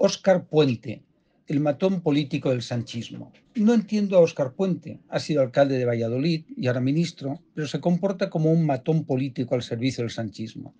Óscar Puente, el matón político del sanchismo. No entiendo a Óscar Puente. Ha sido alcalde de Valladolid y ahora ministro, pero se comporta como un matón político al servicio del sanchismo.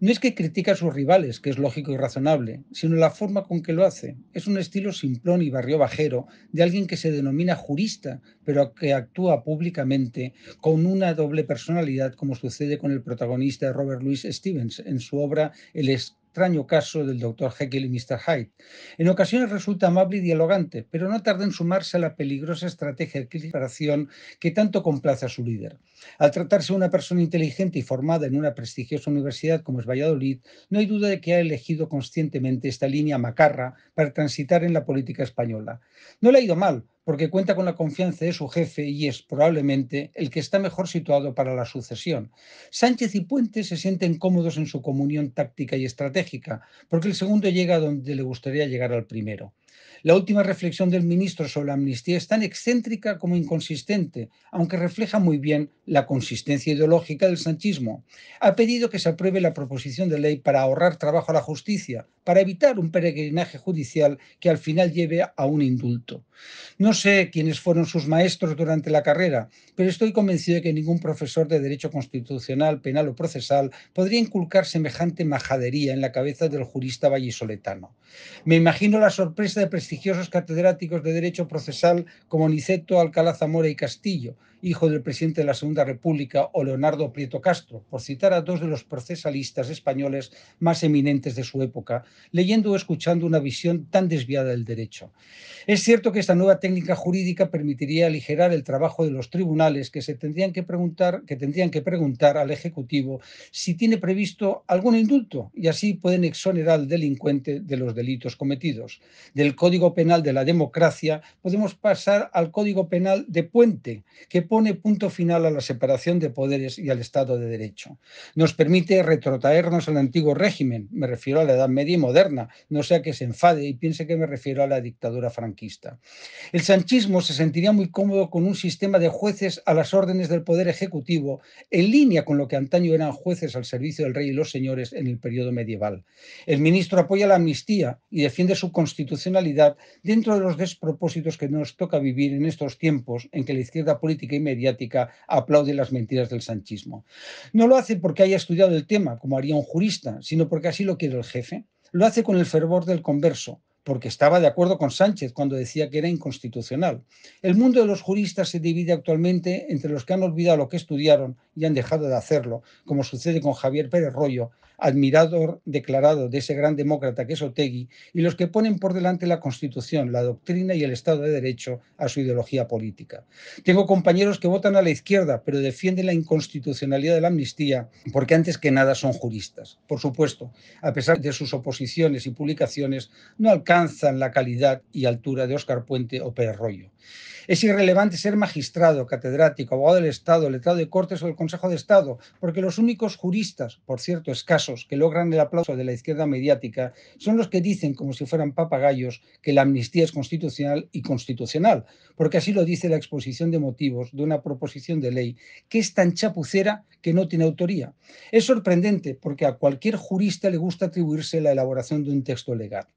No es que critica a sus rivales, que es lógico y razonable, sino la forma con que lo hace. Es un estilo simplón y barrio bajero de alguien que se denomina jurista, pero que actúa públicamente con una doble personalidad, como sucede con el protagonista Robert Louis Stevens en su obra El extraño caso del doctor Heckel y Mr. Hyde. En ocasiones resulta amable y dialogante, pero no tarda en sumarse a la peligrosa estrategia de equilibración que tanto complace a su líder. Al tratarse de una persona inteligente y formada en una prestigiosa universidad como es Valladolid, no hay duda de que ha elegido conscientemente esta línea macarra para transitar en la política española. No le ha ido mal, porque cuenta con la confianza de su jefe y es probablemente el que está mejor situado para la sucesión. Sánchez y Puente se sienten cómodos en su comunión táctica y estratégica, porque el segundo llega donde le gustaría llegar al primero. La última reflexión del ministro sobre la amnistía es tan excéntrica como inconsistente, aunque refleja muy bien la consistencia ideológica del sanchismo. Ha pedido que se apruebe la proposición de ley para ahorrar trabajo a la justicia, para evitar un peregrinaje judicial que al final lleve a un indulto. No sé quiénes fueron sus maestros durante la carrera, pero estoy convencido de que ningún profesor de Derecho Constitucional, Penal o Procesal podría inculcar semejante majadería en la cabeza del jurista vallisoletano. Me imagino la sorpresa de prestigiosos catedráticos de Derecho Procesal como Niceto, Alcalá Zamora y Castillo, hijo del presidente de la Segunda República, o Leonardo Prieto Castro, por citar a dos de los procesalistas españoles más eminentes de su época, leyendo o escuchando una visión tan desviada del derecho. Es cierto que esta nueva técnica jurídica permitiría aligerar el trabajo de los tribunales que se tendrían que preguntar, que tendrían que preguntar al Ejecutivo si tiene previsto algún indulto y así pueden exonerar al delincuente de los delitos cometidos. Del Código Penal de la Democracia podemos pasar al Código Penal de Puente, que pone punto final a la separación de poderes y al Estado de Derecho. Nos permite retrotraernos al antiguo régimen, me refiero a la Edad Media y moderna, no sea que se enfade y piense que me refiero a la dictadura franquista. El sanchismo se sentiría muy cómodo con un sistema de jueces a las órdenes del Poder Ejecutivo, en línea con lo que antaño eran jueces al servicio del rey y los señores en el periodo medieval. El ministro apoya la amnistía y defiende su constitucionalidad dentro de los despropósitos que nos toca vivir en estos tiempos en que la izquierda política y mediática aplaude las mentiras del sanchismo. No lo hace porque haya estudiado el tema, como haría un jurista, sino porque así lo quiere el jefe. Lo hace con el fervor del converso, porque estaba de acuerdo con Sánchez cuando decía que era inconstitucional. El mundo de los juristas se divide actualmente entre los que han olvidado lo que estudiaron y han dejado de hacerlo, como sucede con Javier Pérez Rollo, admirador declarado de ese gran demócrata que es Otegui, y los que ponen por delante la Constitución, la doctrina y el Estado de Derecho a su ideología política. Tengo compañeros que votan a la izquierda, pero defienden la inconstitucionalidad de la amnistía porque antes que nada son juristas. Por supuesto, a pesar de sus oposiciones y publicaciones, no alcanzan alcanzan la calidad y altura de Óscar Puente o Pérez Es irrelevante ser magistrado, catedrático, abogado del Estado, letrado de Cortes o del Consejo de Estado, porque los únicos juristas, por cierto escasos, que logran el aplauso de la izquierda mediática son los que dicen, como si fueran papagayos, que la amnistía es constitucional y constitucional, porque así lo dice la exposición de motivos de una proposición de ley que es tan chapucera que no tiene autoría. Es sorprendente porque a cualquier jurista le gusta atribuirse la elaboración de un texto legal.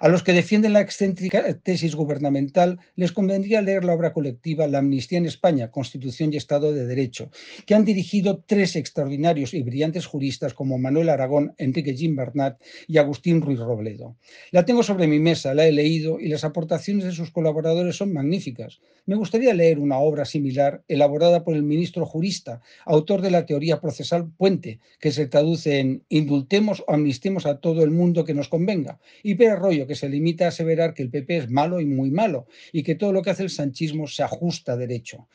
A los que defienden la excéntrica tesis gubernamental les convendría leer la obra colectiva La Amnistía en España, Constitución y Estado de Derecho, que han dirigido tres extraordinarios y brillantes juristas como Manuel Aragón, Enrique Jim Bernat y Agustín Ruiz Robledo. La tengo sobre mi mesa, la he leído y las aportaciones de sus colaboradores son magníficas. Me gustaría leer una obra similar elaborada por el ministro jurista, autor de la teoría procesal Puente, que se traduce en indultemos o amnistemos a todo el mundo que nos convenga. Y que se limita a aseverar que el PP es malo y muy malo, y que todo lo que hace el sanchismo se ajusta a derecho.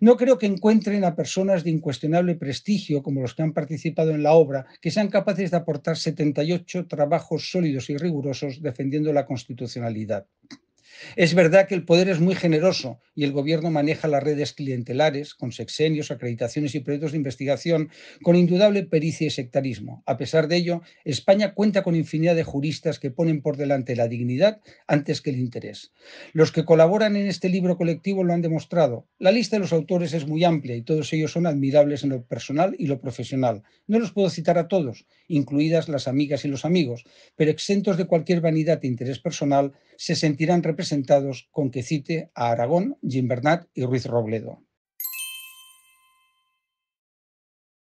No creo que encuentren a personas de incuestionable prestigio, como los que han participado en la obra, que sean capaces de aportar 78 trabajos sólidos y rigurosos defendiendo la constitucionalidad. Es verdad que el poder es muy generoso y el gobierno maneja las redes clientelares con sexenios, acreditaciones y proyectos de investigación con indudable pericia y sectarismo. A pesar de ello, España cuenta con infinidad de juristas que ponen por delante la dignidad antes que el interés. Los que colaboran en este libro colectivo lo han demostrado. La lista de los autores es muy amplia y todos ellos son admirables en lo personal y lo profesional. No los puedo citar a todos, incluidas las amigas y los amigos, pero exentos de cualquier vanidad e interés personal, se sentirán representados presentados con que cite a Aragón, Bernat y Ruiz Robledo.